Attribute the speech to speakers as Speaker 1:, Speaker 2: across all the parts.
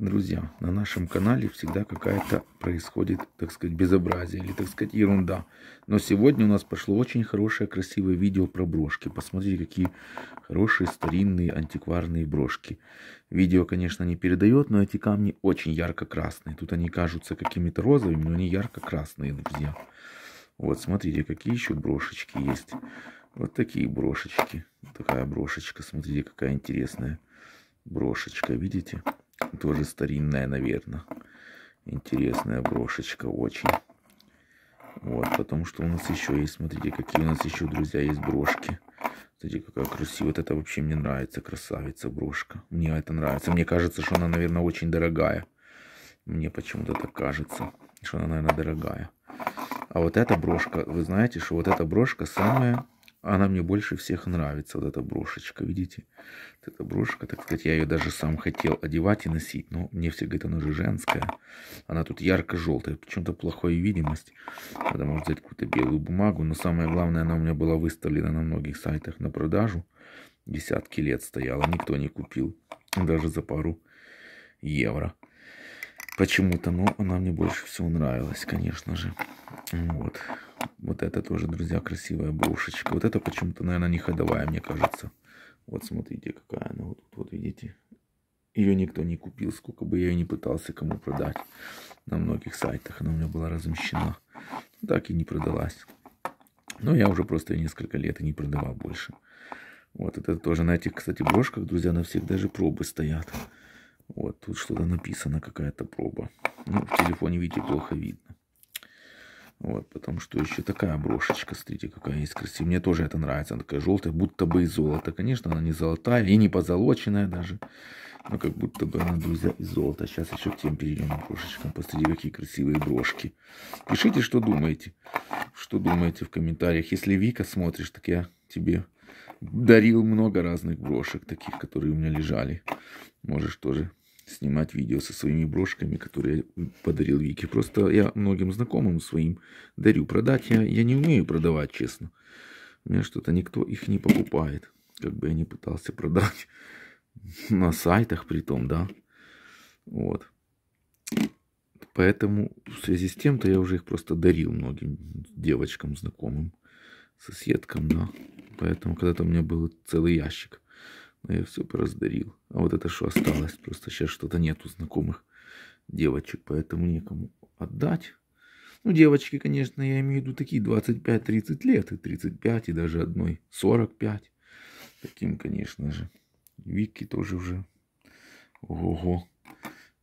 Speaker 1: Друзья, на нашем канале всегда какая-то происходит, так сказать, безобразие или, так сказать, ерунда. Но сегодня у нас пошло очень хорошее, красивое видео про брошки. Посмотрите, какие хорошие старинные антикварные брошки. Видео, конечно, не передает, но эти камни очень ярко-красные. Тут они кажутся какими-то розовыми, но они ярко-красные, друзья. Вот, смотрите, какие еще брошечки есть. Вот такие брошечки. Такая брошечка, смотрите, какая интересная брошечка, видите? Видите? Тоже старинная, наверное. Интересная брошечка очень. Вот, потому что у нас еще есть, смотрите, какие у нас еще, друзья, есть брошки. Смотрите, какая красивая. Вот это вообще мне нравится, красавица брошка. Мне это нравится. Мне кажется, что она, наверное, очень дорогая. Мне почему-то так кажется, что она, наверное, дорогая. А вот эта брошка, вы знаете, что вот эта брошка самая она мне больше всех нравится, вот эта брошечка, видите? Вот эта брошка, так сказать, я ее даже сам хотел одевать и носить, но мне все говорят, она же женская. Она тут ярко-желтая, почему-то плохая видимость. Надо, может, взять какую-то белую бумагу, но самое главное, она у меня была выставлена на многих сайтах на продажу. Десятки лет стояла, никто не купил, даже за пару евро почему-то, но она мне больше всего нравилась, конечно же. Вот. Вот это тоже, друзья, красивая брошечка. Вот это почему-то, наверное, не ходовая, мне кажется. Вот смотрите, какая она. Вот вот видите. Ее никто не купил, сколько бы я ее не пытался кому продать. На многих сайтах она у меня была размещена. Ну, так и не продалась. Но я уже просто несколько лет и не продавал больше. Вот это тоже на этих, кстати, брошках, друзья, на всех даже пробы стоят. Вот, тут что-то написано, какая-то проба. Ну, в телефоне, видите, плохо видно. Вот, потому что еще такая брошечка, смотрите, какая есть красивая. Мне тоже это нравится, она такая желтая, будто бы и золото. Конечно, она не золотая и не позолоченная даже. но как будто бы она, друзья, из золота. Сейчас еще к тем перейдем брошечкам. Посмотрите, какие красивые брошки. Пишите, что думаете. Что думаете в комментариях. Если Вика смотришь, так я тебе дарил много разных брошек, таких, которые у меня лежали. Можешь тоже снимать видео со своими брошками, которые я подарил Вике. Просто я многим знакомым своим дарю. Продать я, я не умею продавать, честно. У меня что-то никто их не покупает. Как бы я не пытался продать. На сайтах при том, да. Вот. Поэтому в связи с тем-то я уже их просто дарил многим девочкам знакомым, соседкам, да. Поэтому когда-то у меня был целый ящик но я все пораздарил. А вот это что осталось? Просто сейчас что-то нету знакомых девочек, поэтому некому отдать. Ну, девочки, конечно, я имею в виду такие 25-30 лет, и 35, и даже одной 45. Таким, конечно же. Вики тоже уже. Ого-го.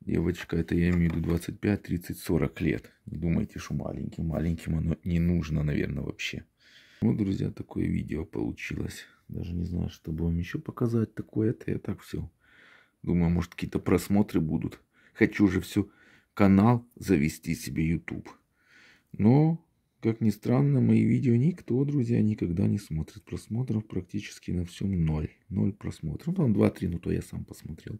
Speaker 1: Девочка, это я имею в виду 25, 30, 40 лет. Не думайте, что маленьким. Маленьким оно не нужно, наверное, вообще. Вот, друзья, такое видео получилось. Даже не знаю, что бы вам еще показать. Такое это я так все. Думаю, может какие-то просмотры будут. Хочу же все канал завести себе YouTube. Но, как ни странно, мои видео никто, друзья, никогда не смотрит. Просмотров практически на всем ноль. Ноль просмотров. Ну, там 2-3, ну то я сам посмотрел.